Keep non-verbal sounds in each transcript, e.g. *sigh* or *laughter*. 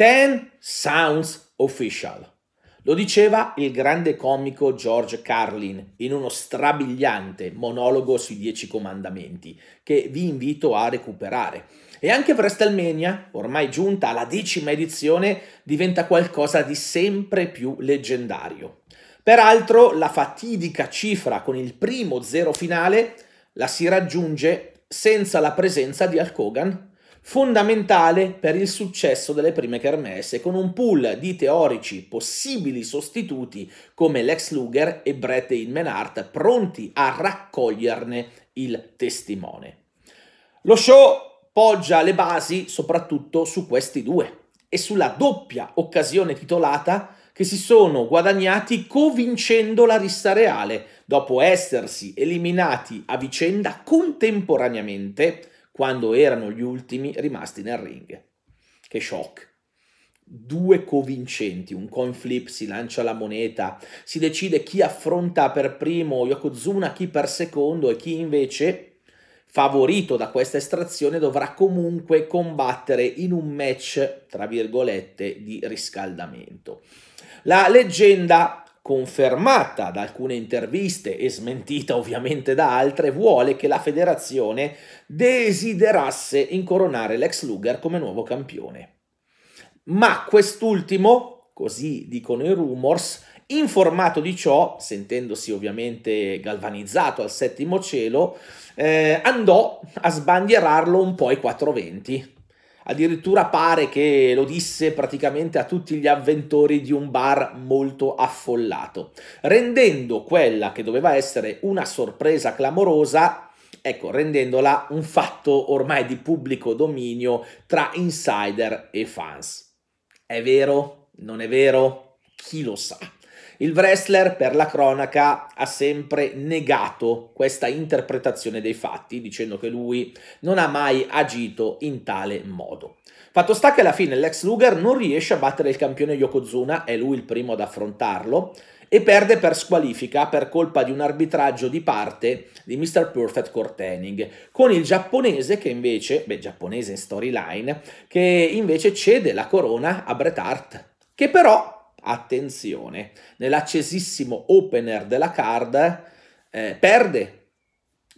Ten Sounds Official. Lo diceva il grande comico George Carlin in uno strabiliante monologo sui Dieci Comandamenti, che vi invito a recuperare. E anche WrestleMania, ormai giunta alla decima edizione, diventa qualcosa di sempre più leggendario. Peraltro, la fatidica cifra con il primo zero finale la si raggiunge senza la presenza di Hulk Hogan fondamentale per il successo delle prime kermesse, con un pool di teorici possibili sostituti come Lex Luger e Brett Hillman pronti a raccoglierne il testimone. Lo show poggia le basi soprattutto su questi due e sulla doppia occasione titolata che si sono guadagnati covincendo la rissa reale dopo essersi eliminati a vicenda contemporaneamente quando erano gli ultimi rimasti nel ring. Che shock! Due covincenti, un coin flip, si lancia la moneta, si decide chi affronta per primo Yokozuna, chi per secondo e chi invece, favorito da questa estrazione, dovrà comunque combattere in un match, tra virgolette, di riscaldamento. La leggenda confermata da alcune interviste e smentita ovviamente da altre, vuole che la federazione desiderasse incoronare l'ex Luger come nuovo campione. Ma quest'ultimo, così dicono i rumors, informato di ciò, sentendosi ovviamente galvanizzato al settimo cielo, eh, andò a sbandierarlo un po' ai 420 addirittura pare che lo disse praticamente a tutti gli avventori di un bar molto affollato, rendendo quella che doveva essere una sorpresa clamorosa ecco, rendendola un fatto ormai di pubblico dominio tra insider e fans. È vero? Non è vero? Chi lo sa? Il wrestler, per la cronaca, ha sempre negato questa interpretazione dei fatti, dicendo che lui non ha mai agito in tale modo. Fatto sta che alla fine l'ex Luger non riesce a battere il campione Yokozuna, è lui il primo ad affrontarlo, e perde per squalifica per colpa di un arbitraggio di parte di Mr. Perfect Cortening, con il giapponese che invece, beh giapponese in storyline, che invece cede la corona a Bret Hart, che però attenzione, nell'accesissimo opener della card eh, perde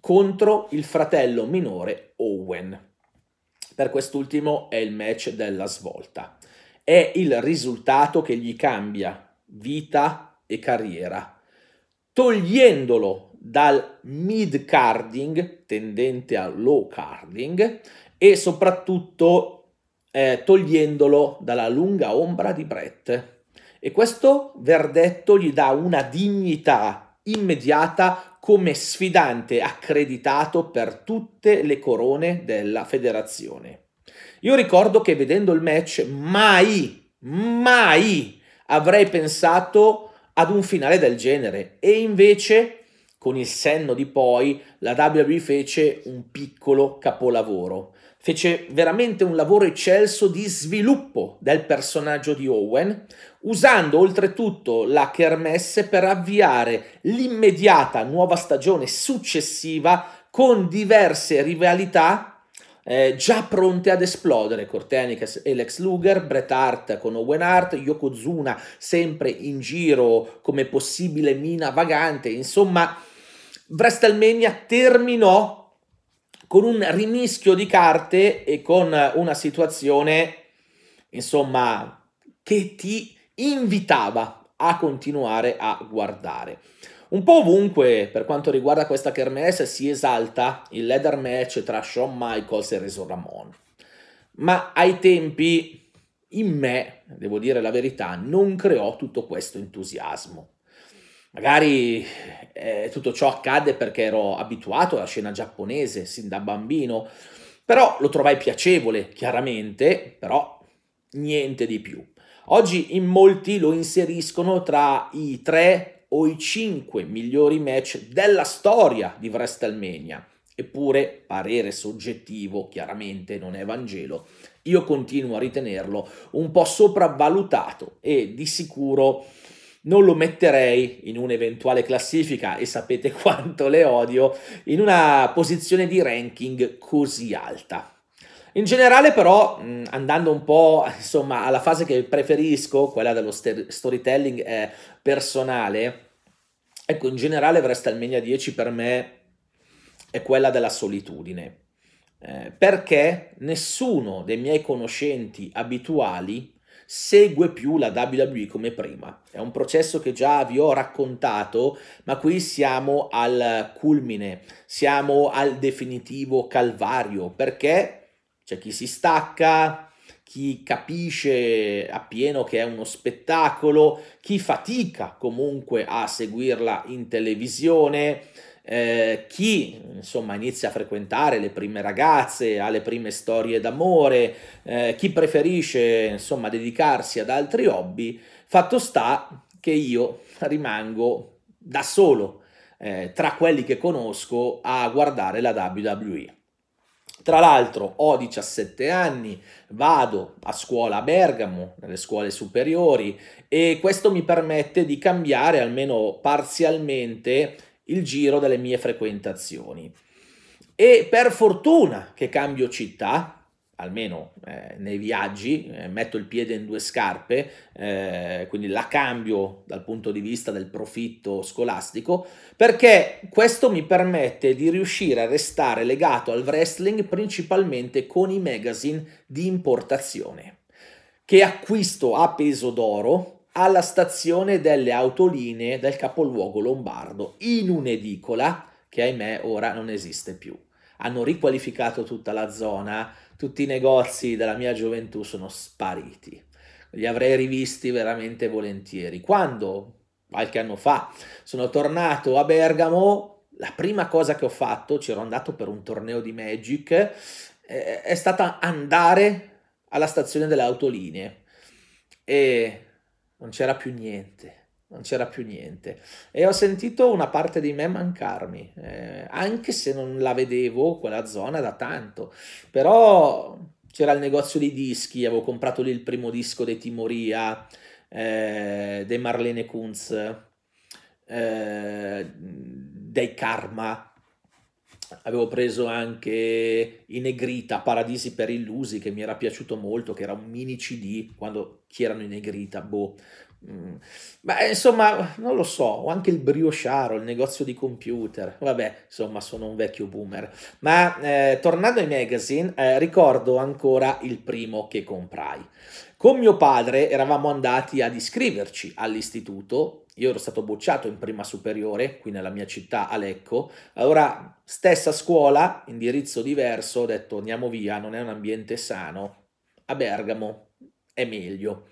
contro il fratello minore Owen. Per quest'ultimo è il match della svolta. È il risultato che gli cambia vita e carriera, togliendolo dal mid carding tendente al low carding e soprattutto eh, togliendolo dalla lunga ombra di Brett e questo verdetto gli dà una dignità immediata come sfidante accreditato per tutte le corone della federazione. Io ricordo che vedendo il match mai, mai avrei pensato ad un finale del genere e invece con il senno di poi la WWE fece un piccolo capolavoro. Fece veramente un lavoro eccelso di sviluppo del personaggio di Owen, usando oltretutto la kermesse per avviare l'immediata nuova stagione successiva con diverse rivalità eh, già pronte ad esplodere, Cortenicas e Lex Luger, Bret Hart con Owen Hart, Yokozuna sempre in giro come possibile mina vagante, insomma WrestleMania terminò con un rimischio di carte e con una situazione, insomma, che ti invitava a continuare a guardare. Un po' ovunque, per quanto riguarda questa kermesse, si esalta il leather match tra Shawn Michaels e Reso Ramon. Ma ai tempi, in me, devo dire la verità, non creò tutto questo entusiasmo. Magari eh, tutto ciò accadde perché ero abituato alla scena giapponese sin da bambino, però lo trovai piacevole, chiaramente, però niente di più. Oggi in molti lo inseriscono tra i 3 o i 5 migliori match della storia di WrestleMania. Eppure, parere soggettivo, chiaramente non è Vangelo, io continuo a ritenerlo un po' sopravvalutato e di sicuro non lo metterei in un'eventuale classifica, e sapete *laughs* quanto le odio, in una posizione di ranking così alta. In generale però, mm, andando un po' insomma, alla fase che preferisco, quella dello st- storytelling eh, personale, ecco, in generale WrestleMania 10 per me è quella della solitudine. Eh, perché nessuno dei miei conoscenti abituali segue più la WWE come prima. È un processo che già vi ho raccontato, ma qui siamo al culmine, siamo al definitivo calvario, perché c'è chi si stacca, chi capisce appieno che è uno spettacolo, chi fatica comunque a seguirla in televisione, eh, chi insomma inizia a frequentare le prime ragazze, ha le prime storie d'amore, eh, chi preferisce insomma dedicarsi ad altri hobby, fatto sta che io rimango da solo eh, tra quelli che conosco a guardare la WWE. Tra l'altro ho 17 anni, vado a scuola a Bergamo, nelle scuole superiori, e questo mi permette di cambiare almeno parzialmente il giro delle mie frequentazioni. E per fortuna che cambio città, almeno eh, nei viaggi, eh, metto il piede in due scarpe, eh, quindi la cambio dal punto di vista del profitto scolastico, perché questo mi permette di riuscire a restare legato al wrestling principalmente con i magazine di importazione, che acquisto a peso d'oro alla stazione delle autolinee del capoluogo lombardo, in un'edicola che ahimè ora non esiste più hanno riqualificato tutta la zona, tutti i negozi della mia gioventù sono spariti. Li avrei rivisti veramente volentieri. Quando, qualche anno fa, sono tornato a Bergamo, la prima cosa che ho fatto, c'ero andato per un torneo di Magic, eh, è stata andare alla stazione delle autolinee e non c'era più niente non c'era più niente e ho sentito una parte di me mancarmi, eh, anche se non la vedevo quella zona da tanto, però c'era il negozio di dischi, avevo comprato lì il primo disco dei Timoria, eh, dei Marlene Kunz, eh, dei Karma, avevo preso anche i negrita Paradisi per Illusi che mi era piaciuto molto, che era un mini CD quando chi erano in negrita, boh, Beh, mm. insomma, non lo so, o anche il briosciaro, il negozio di computer, vabbè, insomma, sono un vecchio boomer. Ma eh, tornando ai magazine, eh, ricordo ancora il primo che comprai. Con mio padre eravamo andati ad iscriverci all'istituto, io ero stato bocciato in prima superiore, qui nella mia città, a Lecco, allora stessa scuola, indirizzo diverso, ho detto andiamo via, non è un ambiente sano, a Bergamo è meglio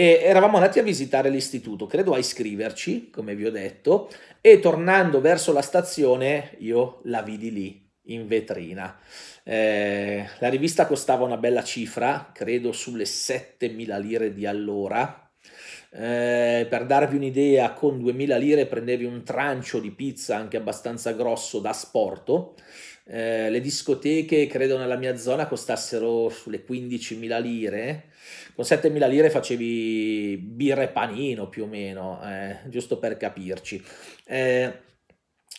e eravamo andati a visitare l'istituto, credo a iscriverci, come vi ho detto, e tornando verso la stazione io la vidi lì in vetrina. Eh, la rivista costava una bella cifra, credo sulle 7.000 lire di allora. Eh, per darvi un'idea, con 2.000 lire prendevi un trancio di pizza anche abbastanza grosso da sporto eh, le discoteche, credo nella mia zona, costassero sulle 15.000 lire. Con 7.000 lire facevi birra e panino più o meno, eh, giusto per capirci. Eh,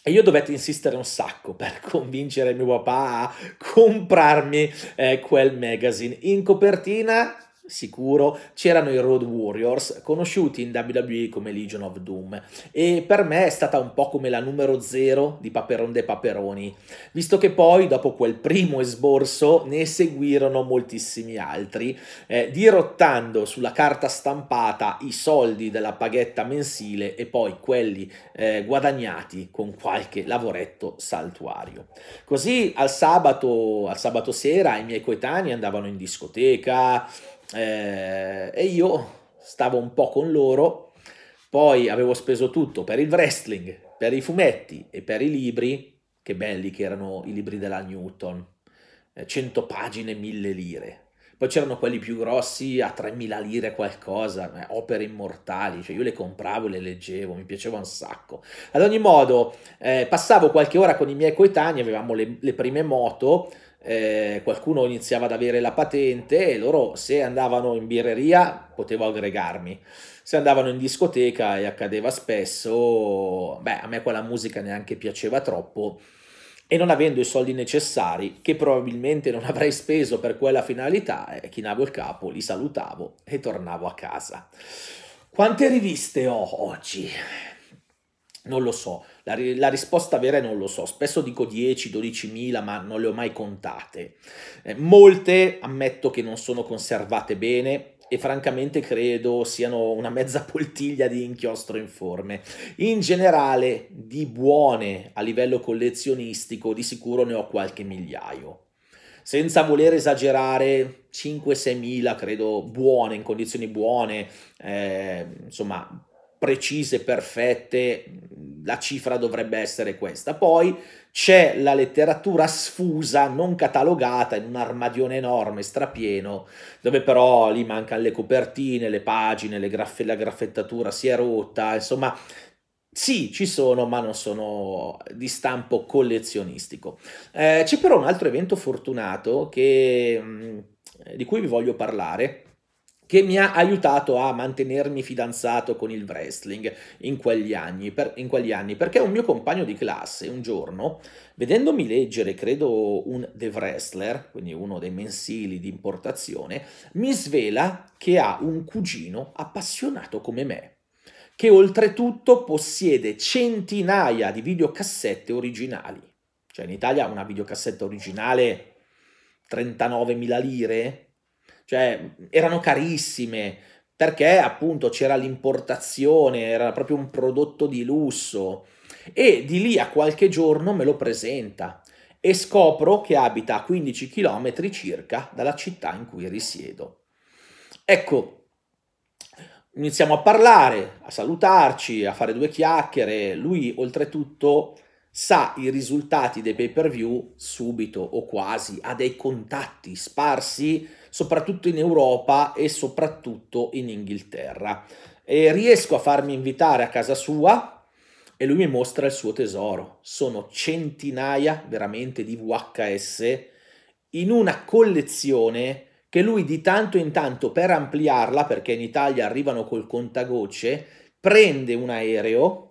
e io dovetti insistere un sacco per *laughs* convincere mio papà a comprarmi eh, quel magazine. In copertina sicuro c'erano i Road Warriors, conosciuti in WWE come Legion of Doom, e per me è stata un po' come la numero zero di Paperon de Paperoni, visto che poi dopo quel primo esborso ne seguirono moltissimi altri, eh, dirottando sulla carta stampata i soldi della paghetta mensile e poi quelli eh, guadagnati con qualche lavoretto saltuario. Così al sabato, al sabato sera i miei coetanei andavano in discoteca, eh, e io stavo un po' con loro, poi avevo speso tutto per il wrestling, per i fumetti e per i libri, che belli che erano i libri della Newton, 100 eh, pagine, 1000 lire. Poi c'erano quelli più grossi a 3000 lire qualcosa, eh, opere immortali, cioè io le compravo, le leggevo, mi piaceva un sacco. Ad ogni modo, eh, passavo qualche ora con i miei coetanei, avevamo le, le prime moto, eh, qualcuno iniziava ad avere la patente e loro se andavano in birreria potevo aggregarmi, se andavano in discoteca e accadeva spesso, beh a me quella musica neanche piaceva troppo e non avendo i soldi necessari che probabilmente non *laughs* avrei speso per quella finalità, eh, chinavo il capo, li salutavo e tornavo a casa. Quante riviste ho oggi? Non lo so, la, la, risposta vera è non lo so, spesso dico 10, 12 mila, ma non le ho mai contate. Eh, molte ammetto che non sono conservate bene e francamente credo siano una mezza poltiglia di inchiostro informe. In generale, di buone a livello collezionistico, di sicuro ne ho qualche migliaio senza voler esagerare, 5-6 mila credo buone, in condizioni buone, eh, insomma precise, perfette, la cifra dovrebbe essere questa. Poi c'è la letteratura sfusa, non catalogata, in un armadione enorme, strapieno, dove però lì mancano le copertine, le pagine, le graff- la graffettatura si è rotta, insomma... Sì, ci sono, ma non sono di stampo collezionistico. Eh, c'è però un altro evento fortunato che, mm, di cui vi voglio parlare, che mi ha aiutato a mantenermi fidanzato con il wrestling in quegli anni, per, in quegli anni perché un mio compagno di classe un giorno, vedendomi leggere, credo, un The Wrestler, quindi uno dei mensili di importazione, mi svela che ha un cugino appassionato come me che oltretutto possiede centinaia di videocassette originali. Cioè in Italia una videocassetta originale 39.000 lire, cioè erano carissime perché appunto c'era l'importazione, era proprio un prodotto di lusso e di lì a qualche giorno me lo presenta e scopro che abita a 15 km circa dalla città in cui risiedo. Ecco, iniziamo a parlare, a salutarci, a fare due chiacchiere, lui oltretutto sa i risultati dei pay per view subito o quasi, ha dei contatti sparsi soprattutto in Europa e soprattutto in Inghilterra. E riesco a farmi invitare a casa sua e lui mi mostra il suo tesoro. Sono centinaia veramente di VHS in una collezione che lui di tanto in tanto per ampliarla, perché in Italia arrivano col contagocce, prende un aereo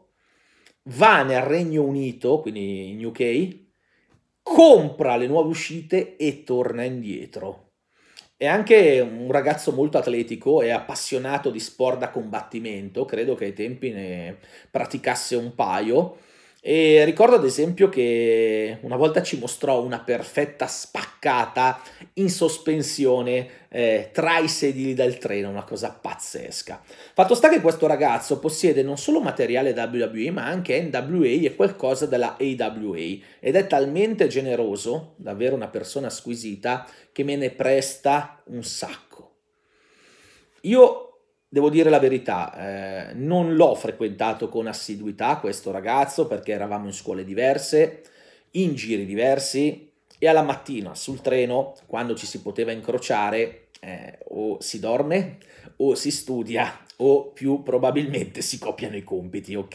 va nel Regno Unito, quindi in UK, compra le nuove uscite e torna indietro. È anche un ragazzo molto atletico e appassionato di sport da combattimento, credo che ai tempi ne praticasse un paio e ricordo ad esempio che una volta ci mostrò una perfetta spaccata in sospensione eh, tra i sedili del treno, una cosa pazzesca. Fatto sta che questo ragazzo possiede non solo materiale WWE ma anche NWA e qualcosa della AWA ed è talmente generoso, davvero una persona squisita, che me ne presta un sacco. Io devo dire la verità, eh, non l'ho frequentato con assiduità questo ragazzo perché eravamo in scuole diverse, in giri diversi e alla mattina sul treno, quando ci si poteva incrociare, eh, o si dorme o si studia o più probabilmente si copiano i compiti, ok?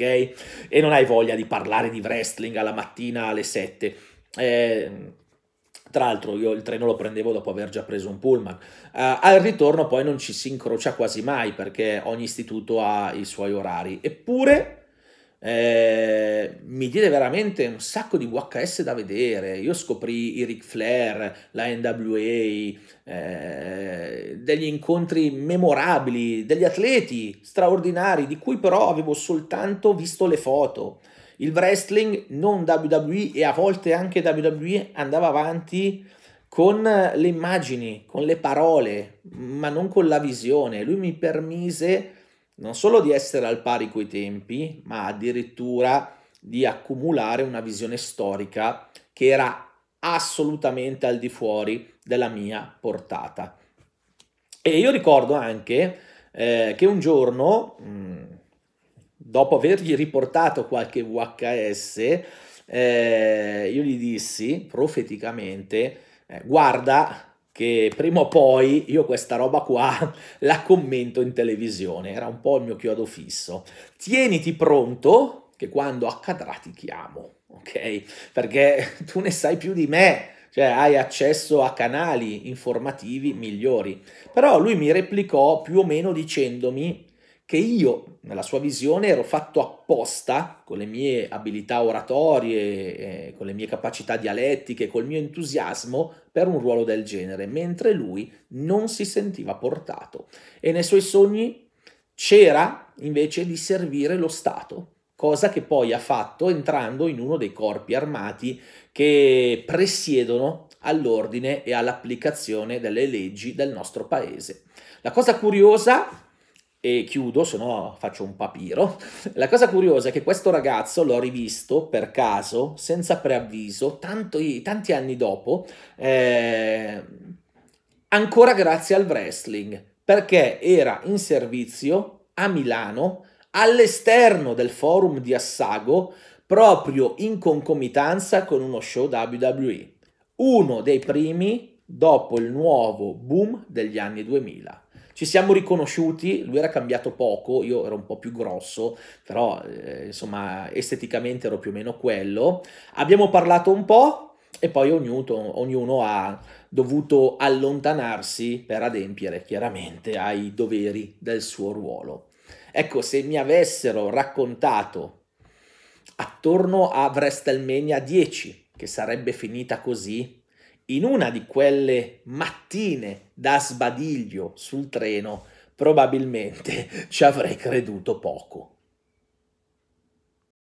E non hai voglia di parlare di wrestling alla mattina alle 7. Eh, tra l'altro io il treno lo prendevo dopo aver già preso un pullman. Uh, al ritorno poi non ci si incrocia quasi mai perché ogni istituto ha i suoi orari. Eppure eh, mi diede veramente un sacco di VHS da vedere. Io scoprì i Ric Flair, la NWA, eh, degli incontri memorabili, degli atleti straordinari di cui però avevo soltanto visto le foto il wrestling non WWE e a volte anche WWE andava avanti con le immagini, con le parole, ma non con la visione. Lui mi permise non solo di essere al pari coi tempi, ma addirittura di accumulare una visione storica che era assolutamente al di fuori della mia portata. E io ricordo anche eh, che un giorno, mh, mm, dopo avergli riportato qualche VHS, eh, io gli dissi profeticamente, eh, guarda che prima o poi io questa roba qua *laughs* la commento in televisione, era un po' il mio chiodo fisso. Tieniti pronto che quando accadrà ti chiamo, ok? Perché *laughs* tu ne sai più di me, cioè hai accesso a canali informativi migliori. Però lui mi replicò più o meno dicendomi che io, nella sua visione, ero fatto apposta, con le mie abilità oratorie, eh, con le mie capacità dialettiche, col mio entusiasmo, per un ruolo del genere, mentre lui non si sentiva portato. E nei suoi sogni c'era invece di servire lo Stato, cosa che poi ha fatto entrando in uno dei corpi armati che presiedono all'ordine e all'applicazione delle leggi del nostro paese. La cosa curiosa e chiudo, se no faccio un papiro. La cosa curiosa è che questo ragazzo l'ho rivisto per caso, senza preavviso, tanto, tanti anni dopo, eh, ancora grazie al wrestling, perché era in servizio a Milano all'esterno del forum di Assago, proprio in concomitanza con uno show WWE, uno dei primi dopo il nuovo boom degli anni 2000. Ci siamo riconosciuti, lui era cambiato poco, io ero un po' più grosso, però eh, insomma esteticamente ero più o meno quello. Abbiamo parlato un po' e poi ognuno, ognuno ha dovuto allontanarsi per adempiere chiaramente ai doveri del suo ruolo. Ecco, se mi avessero raccontato attorno a WrestleMania 10, che sarebbe finita così, in una di quelle mattine da sbadiglio sul treno, probabilmente *laughs* ci avrei creduto poco.